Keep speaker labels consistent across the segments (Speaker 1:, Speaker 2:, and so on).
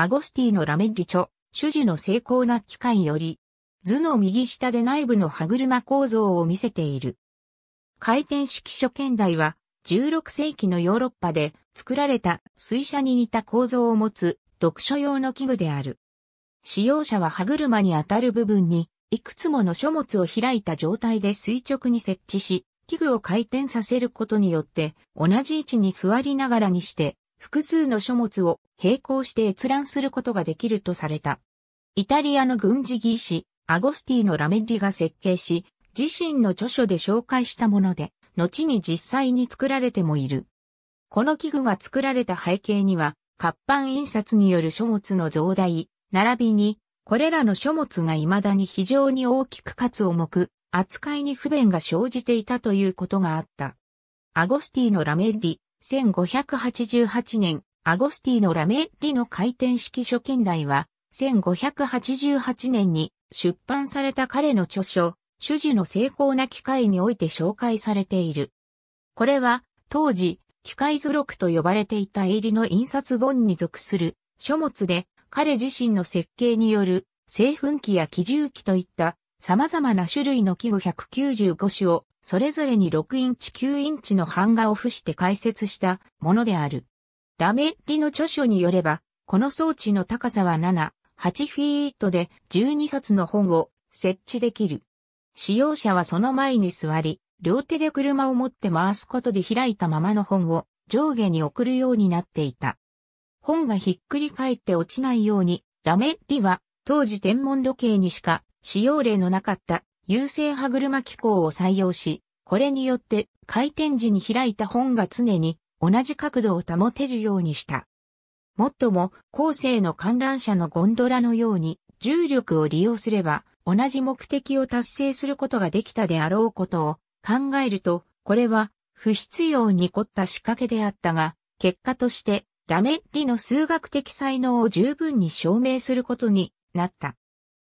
Speaker 1: アゴスティーノ・ラメッリ著、主事の精巧な機械より、図の右下で内部の歯車構造を見せている。回転式初見台は、16世紀のヨーロッパで作られた水車に似た構造を持つ読書用の器具である。使用者は歯車に当たる部分に、いくつもの書物を開いた状態で垂直に設置し、器具を回転させることによって、同じ位置に座りながらにして、複数の書物を並行して閲覧することができるとされた。イタリアの軍事技師、アゴスティーノ・ラメッリが設計し、自身の著書で紹介したもので、後に実際に作られてもいる。この器具が作られた背景には、活版印刷による書物の増大、並びに、これらの書物が未だに非常に大きくかつ重く、扱いに不便が生じていたということがあった。アゴスティーノ・ラメッリ、1588年、アゴスティのラメッリの回転式書近代は、1588年に出版された彼の著書、主事の成功な機械において紹介されている。これは、当時、機械図録と呼ばれていた入りの印刷本に属する書物で、彼自身の設計による製粉機や機重機といった様々な種類の器具195種をそれぞれに6インチ9インチの版画を付して解説したものである。ラメッリの著書によれば、この装置の高さは7、8フィートで12冊の本を設置できる。使用者はその前に座り、両手で車を持って回すことで開いたままの本を上下に送るようになっていた。本がひっくり返って落ちないように、ラメッリは当時天文時計にしか使用例のなかった優勢歯車機構を採用し、これによって回転時に開いた本が常に同じ角度を保てるようにした。もっとも、後世の観覧車のゴンドラのように重力を利用すれば同じ目的を達成することができたであろうことを考えると、これは不必要に凝った仕掛けであったが、結果としてラメッリの数学的才能を十分に証明することになった。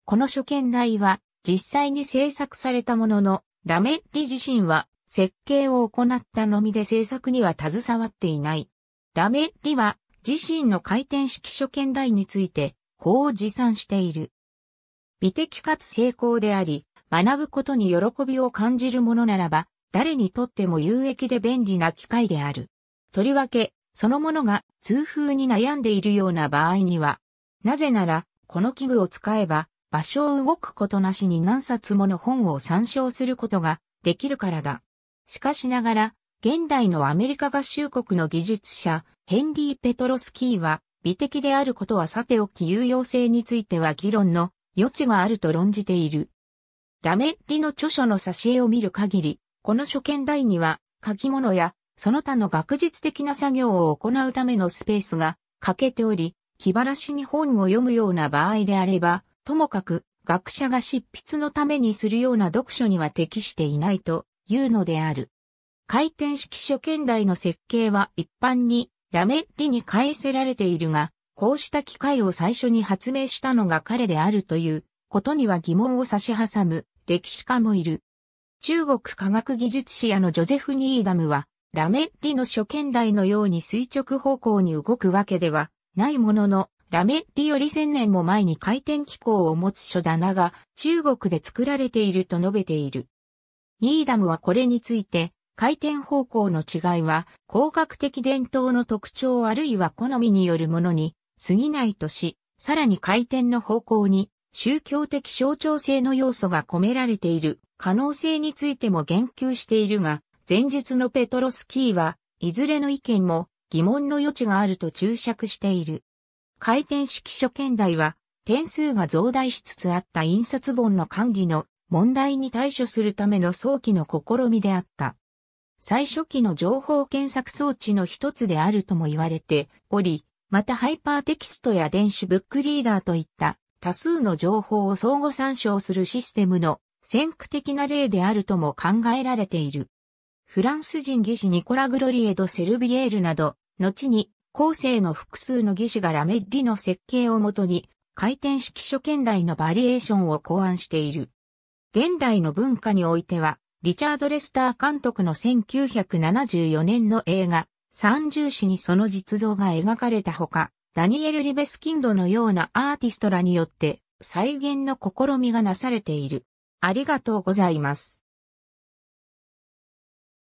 Speaker 1: この初見台は実際に制作されたものの、ラメッリ自身は設計を行ったのみで制作には携わっていない。ラメッリは自身の回転式初見台について、こう持参している。美的かつ成功であり、学ぶことに喜びを感じるものならば、誰にとっても有益で便利な機会である。とりわけ、そのものが痛風に悩んでいるような場合には、なぜなら、この器具を使えば、場所を動くことなしに何冊もの本を参照することができるからだ。しかしながら、現代のアメリカ合衆国の技術者、ヘンリー・ペトロスキーは、美的であることはさておき有用性については議論の余地があると論じている。ラメッリの著書の挿絵を見る限り、この初見台には、書き物や、その他の学術的な作業を行うためのスペースが欠けており、気晴らしに本を読むような場合であれば、ともかく学者が執筆のためにするような読書には適していないというのである。回転式書見台の設計は一般にラメッリに返せられているが、こうした機械を最初に発明したのが彼であるということには疑問を差し挟む歴史家もいる。中国科学技術史屋のジョゼフ・ニーダムは、ラメッリの書見台のように垂直方向に動くわけではないものの、ラメッリより千年も前に回転機構を持つ書棚が中国で作られていると述べている。ニーダムはこれについて、回転方向の違いは工学的伝統の特徴あるいは好みによるものに過ぎないとし、さらに回転の方向に宗教的象徴性の要素が込められている可能性についても言及しているが、前述のペトロスキーは、いずれの意見も疑問の余地があると注釈している。回転式書券台は、点数が増大しつつあった印刷本の管理の問題に対処するための早期の試みであった。最初期の情報検索装置の一つであるとも言われており、またハイパーテキストや電子ブックリーダーといった多数の情報を相互参照するシステムの先駆的な例であるとも考えられている。フランス人技師ニコラ・グロリエド・セルビエールなど、後に後世の複数の技師がラメッリの設計をもとに、回転式初見台のバリエーションを考案している。現代の文化においては、リチャード・レスター監督の1974年の映画、三重史にその実像が描かれたほか、ダニエル・リベスキンドのようなアーティストらによって、再現の試みがなされている。ありがとうございます。